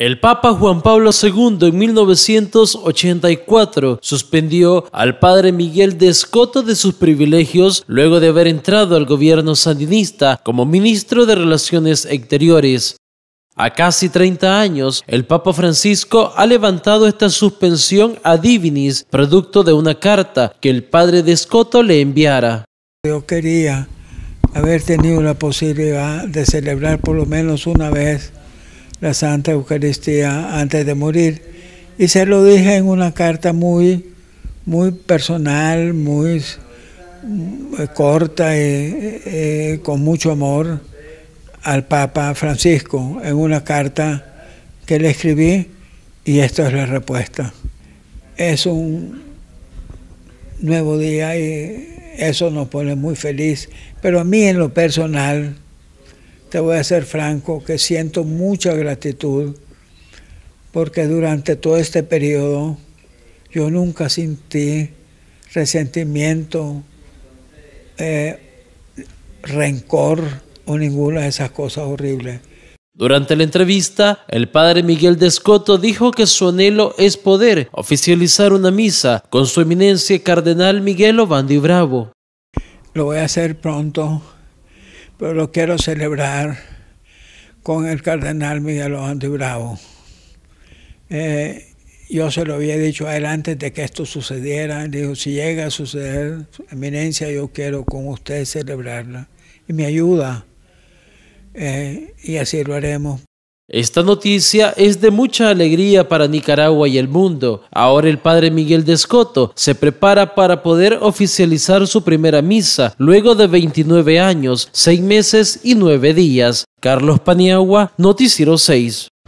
El Papa Juan Pablo II en 1984 suspendió al padre Miguel de Escoto de sus privilegios luego de haber entrado al gobierno sandinista como ministro de Relaciones Exteriores. A casi 30 años, el Papa Francisco ha levantado esta suspensión a Divinis, producto de una carta que el padre de Escoto le enviara. Yo quería haber tenido la posibilidad de celebrar por lo menos una vez la Santa Eucaristía antes de morir. Y se lo dije en una carta muy, muy personal, muy eh, corta y eh, eh, con mucho amor al Papa Francisco, en una carta que le escribí y esta es la respuesta. Es un nuevo día y eso nos pone muy feliz, pero a mí en lo personal te voy a ser franco, que siento mucha gratitud porque durante todo este periodo yo nunca sentí resentimiento, eh, rencor o ninguna de esas cosas horribles. Durante la entrevista, el padre Miguel Descoto dijo que su anhelo es poder oficializar una misa con su eminencia cardenal Miguel Obandi Bravo. Lo voy a hacer pronto pero lo quiero celebrar con el cardenal Miguel Ángel Bravo. Eh, yo se lo había dicho a él antes de que esto sucediera. Dijo, si llega a suceder, eminencia, yo quiero con usted celebrarla. Y me ayuda. Eh, y así lo haremos. Esta noticia es de mucha alegría para Nicaragua y el mundo. Ahora el padre Miguel de Escoto se prepara para poder oficializar su primera misa luego de 29 años, 6 meses y 9 días. Carlos Paniagua, Noticiero 6.